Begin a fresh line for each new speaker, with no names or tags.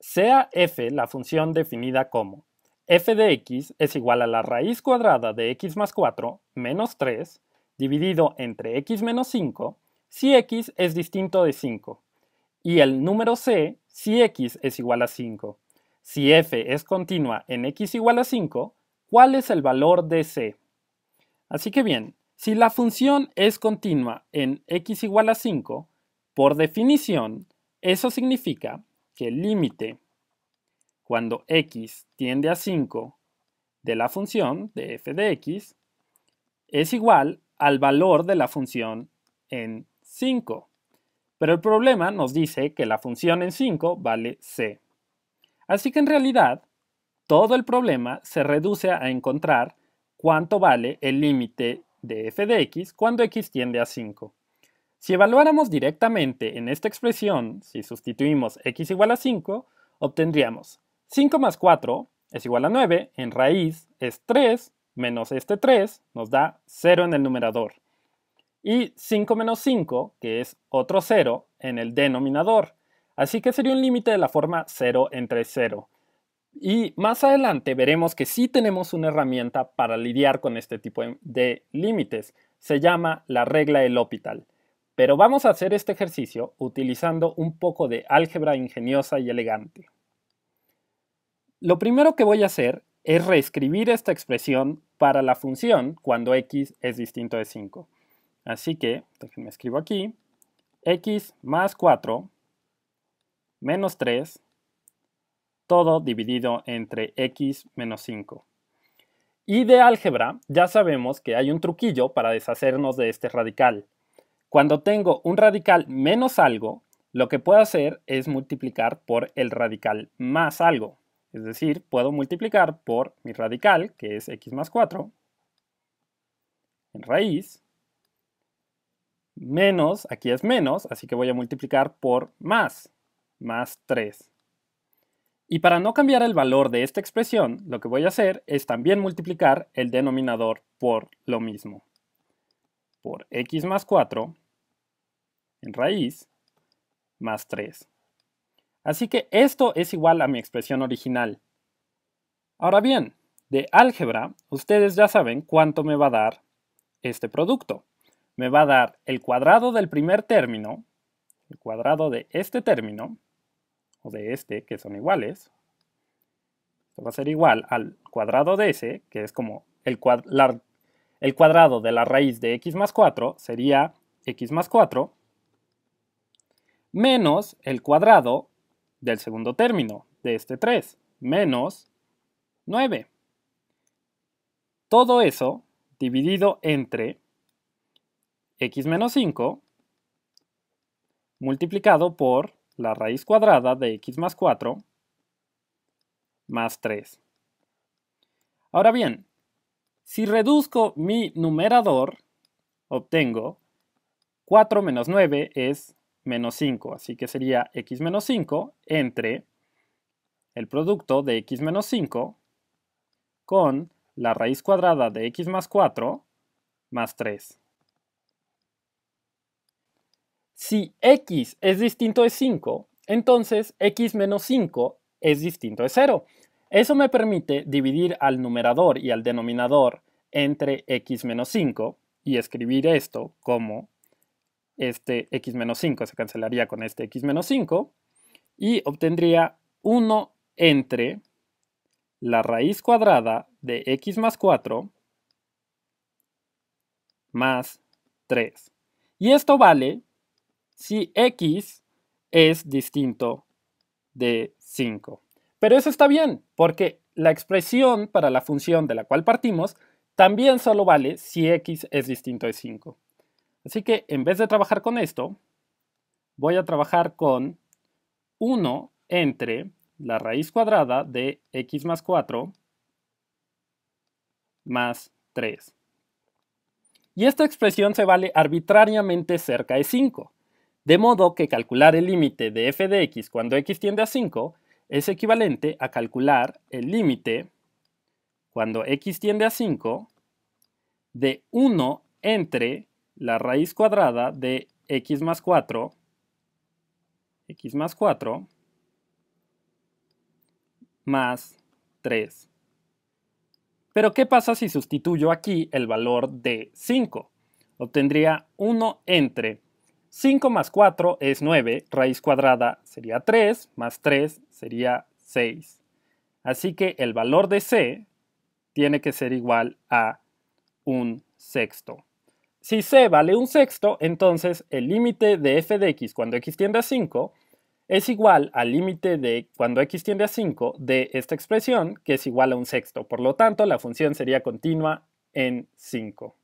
Sea f la función definida como f de x es igual a la raíz cuadrada de x más 4 menos 3 dividido entre x menos 5 si x es distinto de 5 y el número c si x es igual a 5. Si f es continua en x igual a 5, ¿cuál es el valor de c? Así que bien, si la función es continua en x igual a 5, por definición, eso significa que el límite cuando x tiende a 5 de la función de f de x es igual al valor de la función en 5. Pero el problema nos dice que la función en 5 vale c. Así que en realidad, todo el problema se reduce a encontrar cuánto vale el límite de f de x cuando x tiende a 5. Si evaluáramos directamente en esta expresión, si sustituimos x igual a 5, obtendríamos 5 más 4 es igual a 9, en raíz es 3, menos este 3 nos da 0 en el numerador. Y 5 menos 5, que es otro 0, en el denominador. Así que sería un límite de la forma 0 entre 0. Y más adelante veremos que sí tenemos una herramienta para lidiar con este tipo de límites. Se llama la regla del L'Hopital. Pero vamos a hacer este ejercicio utilizando un poco de álgebra ingeniosa y elegante. Lo primero que voy a hacer es reescribir esta expresión para la función cuando x es distinto de 5. Así que, me escribo aquí, x más 4 menos 3, todo dividido entre x menos 5. Y de álgebra ya sabemos que hay un truquillo para deshacernos de este radical. Cuando tengo un radical menos algo, lo que puedo hacer es multiplicar por el radical más algo. Es decir, puedo multiplicar por mi radical, que es x más 4, en raíz, menos, aquí es menos, así que voy a multiplicar por más, más 3. Y para no cambiar el valor de esta expresión, lo que voy a hacer es también multiplicar el denominador por lo mismo por x más 4 en raíz más 3. Así que esto es igual a mi expresión original. Ahora bien, de álgebra, ustedes ya saben cuánto me va a dar este producto. Me va a dar el cuadrado del primer término, el cuadrado de este término, o de este, que son iguales, esto va a ser igual al cuadrado de ese, que es como el cuadrado el cuadrado de la raíz de x más 4 sería x más 4 menos el cuadrado del segundo término, de este 3, menos 9. Todo eso dividido entre x menos 5 multiplicado por la raíz cuadrada de x más 4 más 3. Ahora bien, si reduzco mi numerador, obtengo 4 menos 9 es menos 5, así que sería x menos 5 entre el producto de x menos 5 con la raíz cuadrada de x más 4 más 3. Si x es distinto de 5, entonces x menos 5 es distinto de 0. Eso me permite dividir al numerador y al denominador entre x menos 5 y escribir esto como este x menos 5 se cancelaría con este x menos 5 y obtendría 1 entre la raíz cuadrada de x más 4 más 3. Y esto vale si x es distinto de 5. Pero eso está bien, porque la expresión para la función de la cual partimos también solo vale si x es distinto de 5. Así que en vez de trabajar con esto, voy a trabajar con 1 entre la raíz cuadrada de x más 4 más 3. Y esta expresión se vale arbitrariamente cerca de 5, de modo que calcular el límite de f de x cuando x tiende a 5 es equivalente a calcular el límite cuando x tiende a 5 de 1 entre la raíz cuadrada de x más 4, x más 4, más 3. Pero ¿qué pasa si sustituyo aquí el valor de 5? Obtendría 1 entre 5 más 4 es 9, raíz cuadrada sería 3, más 3 sería 6. Así que el valor de c tiene que ser igual a un sexto. Si c vale un sexto, entonces el límite de f de x cuando x tiende a 5 es igual al límite de cuando x tiende a 5 de esta expresión, que es igual a un sexto. Por lo tanto, la función sería continua en 5.